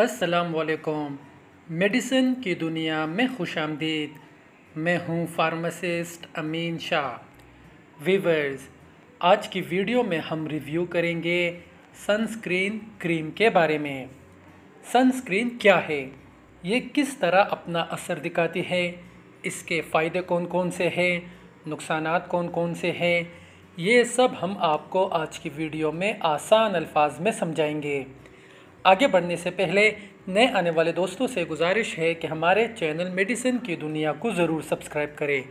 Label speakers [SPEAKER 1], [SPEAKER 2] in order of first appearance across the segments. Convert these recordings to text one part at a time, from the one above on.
[SPEAKER 1] असलकम मेडिसिन की दुनिया में खुश आमदीद मैं हूँ फार्मासिस्ट अमीन शाह वीवर्स आज की वीडियो में हम रिव्यू करेंगे सनस्क्रीन क्रीम के बारे में सनस्क्रीन क्या है ये किस तरह अपना असर दिखाती है इसके फ़ायदे कौन कौन से हैं नुकसान कौन कौन से हैं ये सब हम आपको आज की वीडियो में आसान अल्फाज में समझाएंगे आगे बढ़ने से पहले नए आने वाले दोस्तों से गुजारिश है कि हमारे चैनल मेडिसिन की दुनिया को ज़रूर सब्सक्राइब करें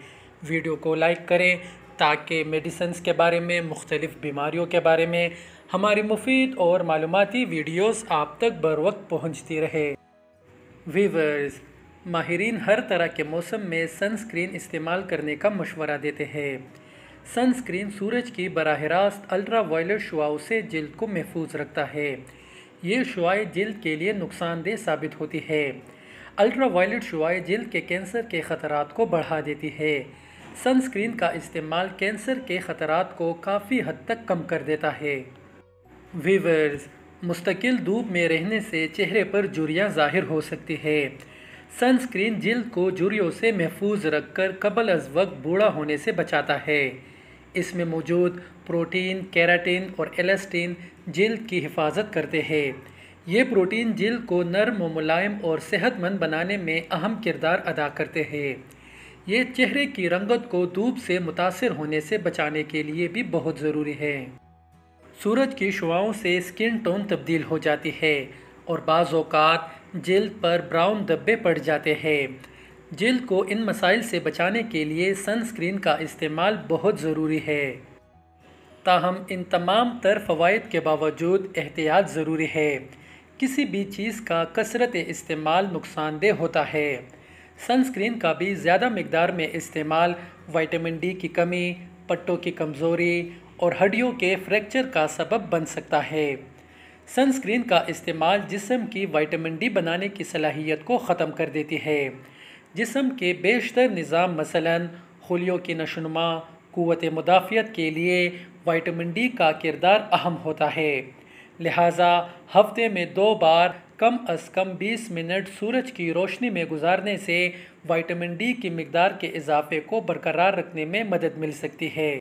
[SPEAKER 1] वीडियो को लाइक करें ताकि मेडिसन के बारे में मुख्तलिफ़ बीमारियों के बारे में हमारी मुफीद और मालूमती वीडियोस आप तक बर वक्त पहुँचती रहे वीवर्स माहरीन हर तरह के मौसम में सनस्क्रीन इस्तेमाल करने का मशवरा देते हैं सनस्क्रीन सूरज की बरह रास्त अल्ट्रा वायलट शुआओं से जल्द को महफूज रखता है ये शुआई जल्द के लिए नुकसानदेह साबित होती है अल्ट्रावायलेट शुआ जल्द के कैंसर के ख़तरा को बढ़ा देती है सनस्क्रीन का इस्तेमाल कैंसर के ख़तरा को काफ़ी हद तक कम कर देता है वीवर्स मुस्तकिल धूप में रहने से चेहरे पर जुरियाँ ज़ाहिर हो सकती है सनस्क्रीन जल्द को जुड़ियों से महफूज रख कर कबल अज वक्त बूढ़ा होने से बचाता है इसमें मौजूद प्रोटीन कैराटीन और एलास्टीन जल्द की हिफाजत करते हैं ये प्रोटीन जल्द को नरम मुलायम और सेहतमंद बनाने में अहम किरदार अदा करते हैं ये चेहरे की रंगत को धूप से मुतासर होने से बचाने के लिए भी बहुत ज़रूरी है सूरज की शुआओं से स्किन टोन तब्दील हो जाती है और बाज़ात जल्द पर ब्राउन धब्बे पड़ जाते हैं जिल्द को इन मसाइल से बचाने के लिए सनस्क्रीन का इस्तेमाल बहुत ज़रूरी है ताहम इन तमाम तर फ़वाद के बावजूद एहतियात ज़रूरी है किसी भी चीज़ का कसरत इस्तेमाल नुकसानदेह होता है सनस्क्रीन का भी ज़्यादा मकदार में इस्तेमाल वाइटामिन डी की कमी पट्टों की कमज़ोरी और हड्डियों के फ्रैक्चर का सबब बन सकता है सनस्क्रीन का इस्तेमाल जिसम की वाइटामिन डी बनाने की सलाहियत को ख़त्म कर देती है जिसम के बेशतर निज़ाम मसलन खुलियों की नशोनमा क़वत मुदाफ़त के लिए वाइटमिन डी का किरदार अहम होता है लिहाजा हफ्ते में दो बार कम अज़ कम 20 मिनट सूरज की रोशनी में गुजारने से वाइटामिन डी की मकदार के इजाफे को बरकरार रखने में मदद मिल सकती है